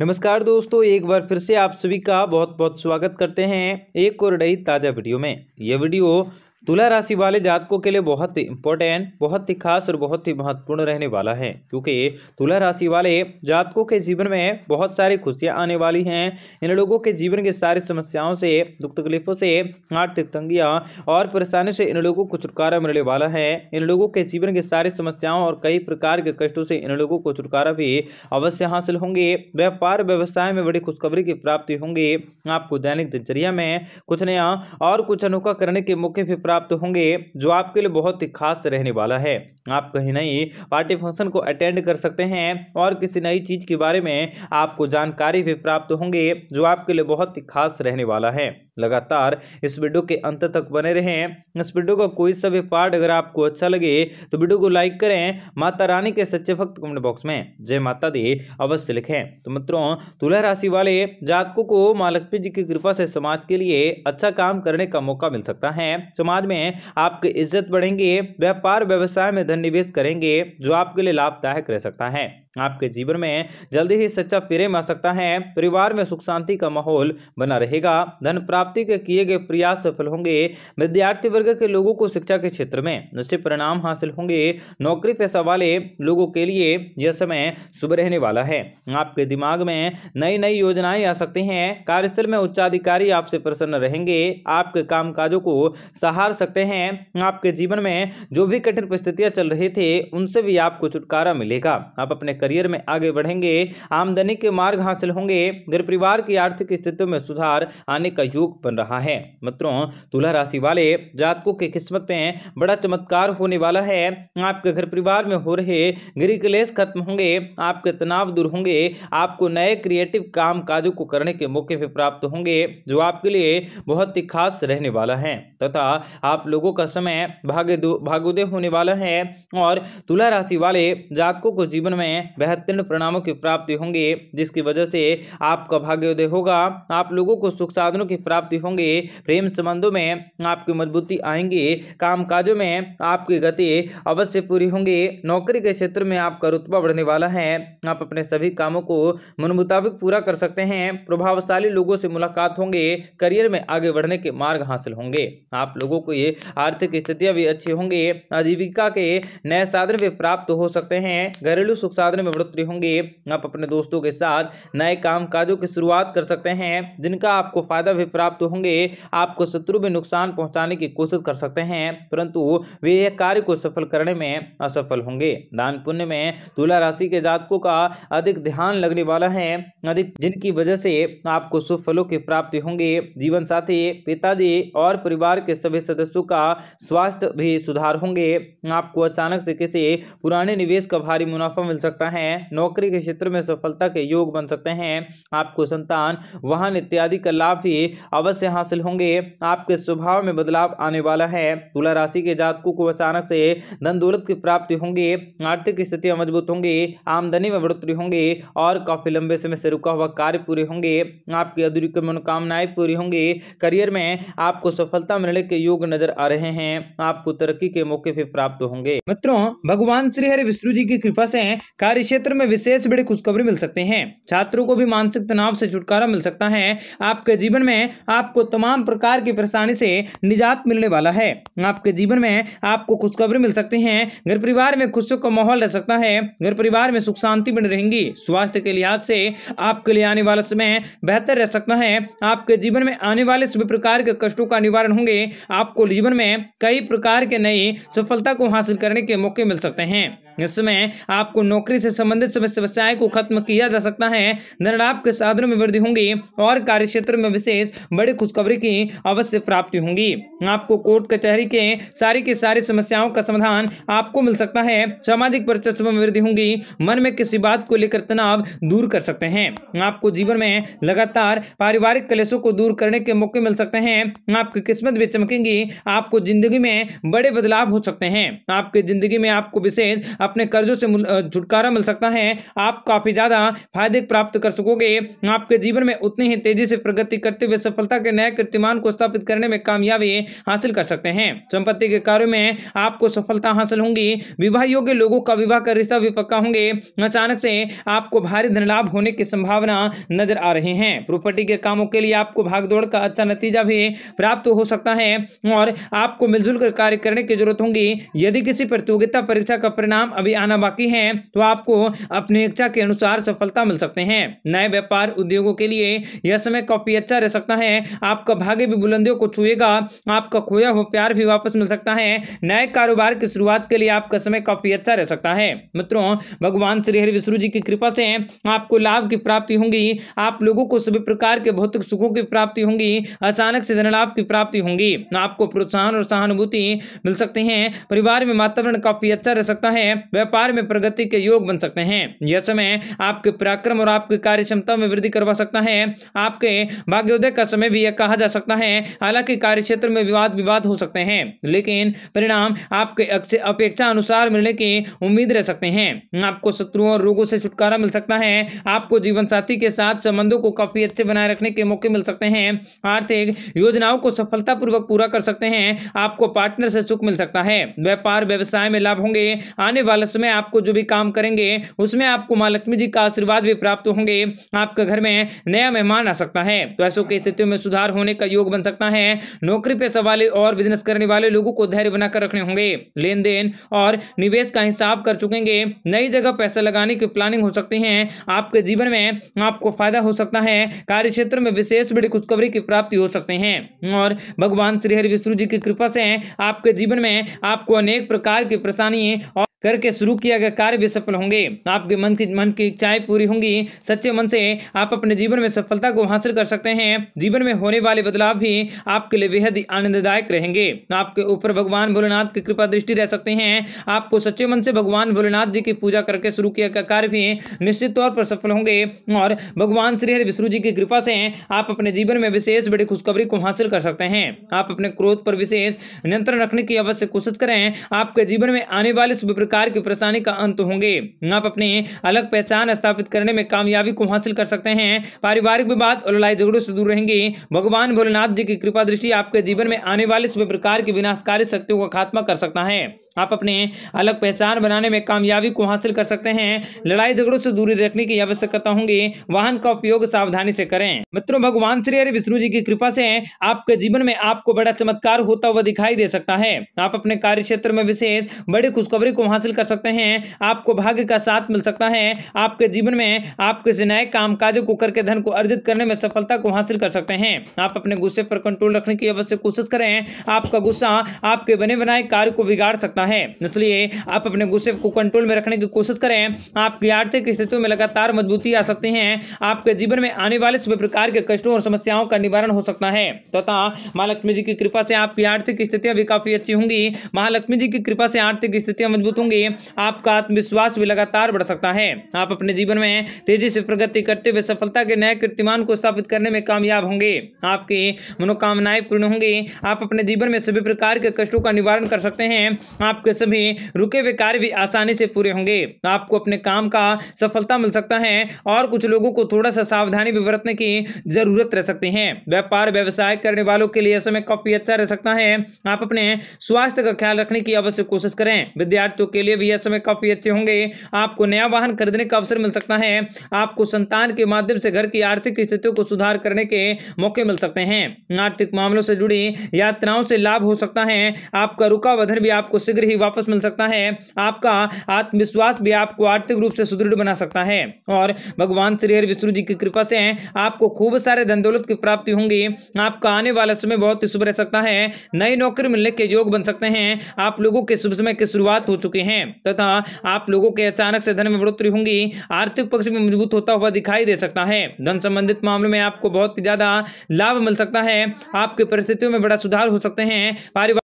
नमस्कार दोस्तों एक बार फिर से आप सभी का बहुत बहुत स्वागत करते हैं एक और नई ताज़ा वीडियो में यह वीडियो तुला राशि वाले जातकों के लिए बहुत ही इंपॉर्टेंट बहुत ही खास और बहुत ही महत्वपूर्ण रहने वाला है क्योंकि तुला राशि वाले जातकों के जीवन में बहुत सारी खुशियां आने वाली हैं इन लोगों के जीवन के सारी समस्याओं से दुख तकलीफों से आर्थिक तंगियां और परेशानी से इन लोगों को छुटकारा मिलने वाला है इन लोगों के जीवन की सारी समस्याओं और कई प्रकार के कष्टों से इन लोगों को छुटकारा भी अवश्य हासिल होंगे व्यापार व्यवसाय में बड़ी खुशखबरी की प्राप्ति होंगी आपको दैनिक दिनचर्या में कुछ नया और कुछ अनोखा करने के मौके भी प्राप्त होंगे जो आपके लिए बहुत ही खास रहने वाला है आप कहीं नहीं पार्टी फंक्शन को अटेंड कर सकते हैं और किसी नई चीज़ के बारे में आपको जानकारी भी प्राप्त होंगे जो आपके लिए बहुत ही खास रहने वाला है लगातार इस वीडियो के अंत तक बने रहें इस वीडियो का कोई सा भी पार्ट अगर आपको अच्छा लगे तो वीडियो को लाइक करें माता रानी के सच्चे भक्त कमेंट बॉक्स में जय माता दी अवश्य लिखें तो मित्रों तुला राशि वाले जातकों को माँ लक्ष्मी जी की कृपा से समाज के लिए अच्छा काम करने का मौका मिल सकता है समाज समाज में आपकी इज्जत बढ़ेंगे व्यापार व्यवसाय में धन निवेश करेंगे जो आपके लिए लाभदायक रह सकता है आपके जीवन में जल्दी ही सच्चा प्रेम आ सकता है परिवार में सुख शांति का माहौल बना रहेगा धन प्राप्ति के किए गए प्रयास सफल होंगे विद्यार्थी वर्ग के लोगों को शिक्षा के क्षेत्र में निश्चित परिणाम हासिल होंगे नौकरी पैसा वाले लोगों के लिए यह समय शुभ रहने वाला है आपके दिमाग में नई नई योजनाएं आ सकती हैं कार्यस्थल में उच्चाधिकारी आपसे प्रसन्न रहेंगे आपके कामकाजों को सहार सकते हैं आपके जीवन में जो भी कठिन परिस्थितियां चल रही थी उनसे भी आपको छुटकारा मिलेगा आप अपने करियर में आगे बढ़ेंगे आमदनी के मार्ग हासिल होंगे घर परिवार की आर्थिक स्थिति में सुधार आने का योग बन रहा है मित्रों तुला राशि वाले जातकों की किस्मत में बड़ा चमत्कार होने वाला है आपके घर परिवार में हो रहे गृह क्लेश खत्म होंगे आपके तनाव दूर होंगे आपको नए क्रिएटिव काम काजों को करने के मौके भी प्राप्त होंगे जो आपके लिए बहुत ही खास रहने वाला है तथा आप लोगों का समय भागोदय होने वाला है और तुला राशि वाले जातकों को जीवन में बेहतरीन परिणामों की प्राप्ति होंगे जिसकी वजह से आपका भाग्योदय होगा आप लोगों को सुख साधनों की प्राप्ति होंगे प्रेम संबंधों में आपकी मजबूती आएंगी काम में आपकी गति अवश्य पूरी होंगी नौकरी के क्षेत्र में आपका रुतबा बढ़ने वाला है आप अपने सभी कामों को मन मुताबिक पूरा कर सकते हैं प्रभावशाली लोगों से मुलाकात होंगे करियर में आगे बढ़ने के मार्ग हासिल होंगे आप लोगों को ये आर्थिक स्थितियां भी अच्छी होंगी आजीविका के नए साधन भी प्राप्त हो सकते हैं घरेलू सुख साधन उत्पादन में बढ़ोतरी होंगे आप अपने दोस्तों के साथ नए काम काजों की शुरुआत कर सकते हैं जिनका आपको फायदा भी प्राप्त होंगे आपको शत्रु भी नुकसान पहुंचाने की कोशिश कर सकते हैं परंतु वे यह कार्य को सफल करने में असफल होंगे दान पुण्य में तुला राशि के जातकों का अधिक ध्यान लगने वाला है अधिक जिनकी वजह से आपको शुभ फलों की प्राप्ति होंगे जीवन साथी पिताजी और परिवार के सभी सदस्यों का स्वास्थ्य भी सुधार होंगे आपको अचानक से किसी पुराने निवेश का भारी मुनाफा मिल सकता सकता है नौकरी के क्षेत्र में सफलता के योग बन सकते हैं आपको संतान वाहन इत्यादि का लाभ भी अवश्य हासिल होंगे आपके स्वभाव में बदलाव आने वाला है तुला राशि के जातकों को अचानक से धन दौलत की प्राप्ति होंगी आर्थिक स्थितियाँ मजबूत होंगी आमदनी में बढ़ोतरी होंगी और काफी लंबे समय से रुका हुआ कार्य पूरे होंगे आपकी अधूरी मनोकामनाएं पूरी होंगी करियर में आपको सफलता मिलने के योग नजर आ रहे हैं आपको तरक्की के मौके भी प्राप्त होंगे मित्रों भगवान श्री हरि विष्णु जी की कृपा से कार्य कार्य क्षेत्र में विशेष बड़ी खुशखबरी मिल सकते हैं छात्रों को भी मानसिक तनाव से छुटकारा मिल सकता है आपके जीवन में आपको तमाम प्रकार की परेशानी से निजात मिलने वाला है आपके जीवन में आपको खुशखबरी मिल सकती है घर परिवार में खुशियों का माहौल रह सकता है घर परिवार में सुख शांति बनी रहेंगी स्वास्थ्य के लिहाज से आपके लिए आने वाला समय बेहतर रह सकता है आपके जीवन में आने वाले सभी प्रकार के कष्टों का निवारण होंगे आपको जीवन में कई प्रकार के नई सफलता को हासिल करने के मौके मिल सकते हैं इसमें आपको नौकरी से संबंधित समस्याएं को खत्म किया जा सकता है धन के साधनों में वृद्धि होंगी और कार्य क्षेत्र में विशेष बड़ी खुशखबरी की अवश्य प्राप्ति होंगी आपको कोर्ट कचहरी के सारी की सारी समस्याओं का समाधान आपको मिल सकता है सामाजिक प्रचस्व में वृद्धि होंगी मन में किसी बात को लेकर तनाव दूर कर सकते हैं आपको जीवन में लगातार पारिवारिक कलेशों को दूर करने के मौके मिल सकते हैं आपकी किस्मत भी चमकेंगी आपको जिंदगी में बड़े बदलाव हो सकते हैं आपकी जिंदगी में आपको विशेष अपने कर्जों से छुटकारा मिल सकता है आप काफ़ी ज़्यादा फायदे प्राप्त कर सकोगे आपके जीवन में उतनी ही तेजी से प्रगति करते हुए सफलता के नए कीर्तिमान को स्थापित करने में कामयाबी हासिल कर सकते हैं संपत्ति के कार्यो में आपको सफलता हासिल होंगी विवाह योग्य लोगों का विवाह का रिश्ता भी पक्का होंगे अचानक से आपको भारी धन लाभ होने की संभावना नजर आ रही है प्रॉपर्टी के कामों के लिए आपको भागदौड़ का अच्छा नतीजा भी प्राप्त हो सकता है और आपको मिलजुल कर कार्य करने की जरूरत होगी यदि किसी प्रतियोगिता परीक्षा का परिणाम अभी आना बाकी है तो आपको अपनी इच्छा के अनुसार सफलता मिल सकते हैं नए व्यापार उद्योगों के लिए यह समय काफी अच्छा रह सकता है आपका भाग्य भी बुलंदियों को छुएगा आपका खोया हुआ प्यार भी वापस मिल सकता है नए कारोबार की शुरुआत के लिए आपका समय काफी अच्छा रह सकता है मित्रों भगवान श्री हरि विष्णु जी की कृपा से आपको लाभ की प्राप्ति होगी आप लोगों को सभी प्रकार के भौतिक सुखों की प्राप्ति होगी अचानक से धनलाभ की प्राप्ति होगी आपको प्रोत्साहन और सहानुभूति मिल सकते हैं परिवार में वातावरण काफी अच्छा रह सकता है व्यापार में प्रगति के योग बन सकते हैं यह समय आपके पराक्रम और आपकी कार्य क्षमता में वृद्धि करवा सकता है आपके भाग्योदय का समय भी यह कहा जा सकता है हालांकि कार्य क्षेत्र में विवाद विवाद हो सकते हैं लेकिन परिणाम आपके अपेक्षा अनुसार मिलने की उम्मीद रह सकते हैं आपको शत्रुओं और रोगों से छुटकारा मिल सकता है आपको जीवन साथी के साथ संबंधों को काफी अच्छे बनाए रखने के मौके मिल सकते हैं आर्थिक योजनाओं को सफलतापूर्वक पूरा कर सकते हैं आपको पार्टनर से सुख मिल सकता है व्यापार व्यवसाय में लाभ होंगे आने वाले वाले समय आपको जो भी काम करेंगे उसमें आपको माँ लक्ष्मी जी का आशीर्वाद भी प्राप्त होंगे आपके घर में नया मेहमान आ सकता है तो ऐसों की स्थितियों में सुधार होने का योग बन सकता है नौकरी पेशा वाले और बिजनेस करने वाले लोगों को धैर्य बनाकर रखने होंगे लेन देन और निवेश का हिसाब कर चुकेंगे नई जगह पैसा लगाने की प्लानिंग हो सकती है आपके जीवन में आपको फायदा हो सकता है कार्य क्षेत्र में विशेष बड़ी खुशखबरी की प्राप्ति हो सकते हैं और भगवान श्री हरि विष्णु जी की कृपा से आपके जीवन में आपको अनेक प्रकार की परेशानी और करके शुरू किया गया कार्य भी सफल होंगे आपके मन की मन की इच्छाएं पूरी होंगी सच्चे मन से आप अपने जीवन में सफलता को हासिल कर सकते हैं जीवन में होने वाले बदलाव भी आपके लिए बेहद आनंददायक रहेंगे आपके ऊपर भगवान भोलेनाथ की कृपा दृष्टि रह सकते हैं आपको सच्चे मन से भगवान भोलेनाथ जी की पूजा करके शुरू किया गया कार्य भी निश्चित तौर पर सफल होंगे और भगवान श्री हरि विष्णु जी की कृपा से आप अपने जीवन में विशेष बड़ी खुशखबरी को हासिल कर सकते हैं आप अपने क्रोध पर विशेष नियंत्रण रखने की अवश्य कोशिश करें आपके जीवन में आने वाले प्रकार की परेशानी का अंत होंगे आप अपने अलग पहचान स्थापित करने में कामयाबी को हासिल कर सकते हैं पारिवारिक विवाद और लड़ाई झगड़ों से दूर रहेंगे भगवान भोलेनाथ जी की कृपा दृष्टि आपके जीवन में आने वाले सभी प्रकार की विनाशकारी शक्तियों का खात्मा कर सकता है आप अपने अलग पहचान बनाने में कामयाबी को हासिल कर सकते हैं लड़ाई झगड़ों से दूरी रखने की आवश्यकता होंगी वाहन का उपयोग सावधानी से करें मित्रों भगवान श्री हरि विष्णु जी की कृपा से आपके जीवन में आपको बड़ा चमत्कार होता हुआ दिखाई दे सकता है आप अपने कार्य क्षेत्र में विशेष बड़ी खुशखबरी को हासिल कर सकते हैं आपको भाग्य का साथ मिल सकता है आपके जीवन में आप किसी नए काम काजों को करके धन को अर्जित करने में सफलता को हासिल कर सकते हैं आप अपने गुस्से पर कंट्रोल रखने की अवश्य कोशिश करें आपका गुस्सा आपके बने बनाए कार्य को बिगाड़ सकता है इसलिए आप अपने गुस्से को कंट्रोल में रखने की कोशिश करें आपकी आर्थिक स्थितियों में लगातार मजबूती आ सकती है आपके जीवन में आने वाले सभी प्रकार के कष्टों और समस्याओं का निवारण हो सकता है तथा महालक्ष्मी जी की कृपा से आपकी आर्थिक स्थितियां भी काफी अच्छी होंगी महालक्ष्मी जी की कृपा से आर्थिक स्थितियां मजबूत होंगी होंगे आपका आत्मविश्वास भी लगातार बढ़ सकता है आप अपने जीवन में तेजी से प्रगति करते हुए सफलता के नए कीर्तिमान को स्थापित करने में कामयाब होंगे आपकी मनोकामनाएं पूर्ण होंगे आप अपने जीवन में सभी प्रकार के कष्टों का निवारण कर सकते हैं आपके सभी रुके हुए कार्य भी आसानी से पूरे होंगे आपको अपने काम का सफलता मिल सकता है और कुछ लोगों को थोड़ा सा सावधानी भी बरतने की जरूरत रह सकती है व्यापार व्यवसाय करने वालों के लिए समय काफी अच्छा रह सकता है आप अपने स्वास्थ्य का ख्याल रखने की अवश्य कोशिश करें विद्यार्थियों के लिए भी यह समय काफ़ी अच्छे होंगे आपको नया वाहन खरीदने का अवसर मिल सकता है आपको संतान के माध्यम से घर की आर्थिक स्थितियों को सुधार करने के मौके मिल सकते हैं आर्थिक मामलों से जुड़ी यात्राओं से लाभ हो सकता है आपका रुका वधन भी आपको शीघ्र ही वापस मिल सकता है आपका आत्मविश्वास भी आपको आर्थिक रूप से सुदृढ़ बना सकता है और भगवान श्री हरि विष्णु जी की कृपा से आपको खूब सारे धन दौलत की प्राप्ति होंगी आपका आने वाला समय बहुत ही शुभ रह सकता है नई नौकरी मिलने के योग बन सकते हैं आप लोगों के शुभ समय की शुरुआत हो चुकी है हैं तथा आप लोगों के अचानक से धन में बढ़ोतरी होंगी आर्थिक पक्ष भी मजबूत होता हुआ दिखाई दे सकता है धन संबंधित मामलों में आपको बहुत ज्यादा लाभ मिल सकता है आपकी परिस्थितियों में बड़ा सुधार हो सकते हैं पारिवारिक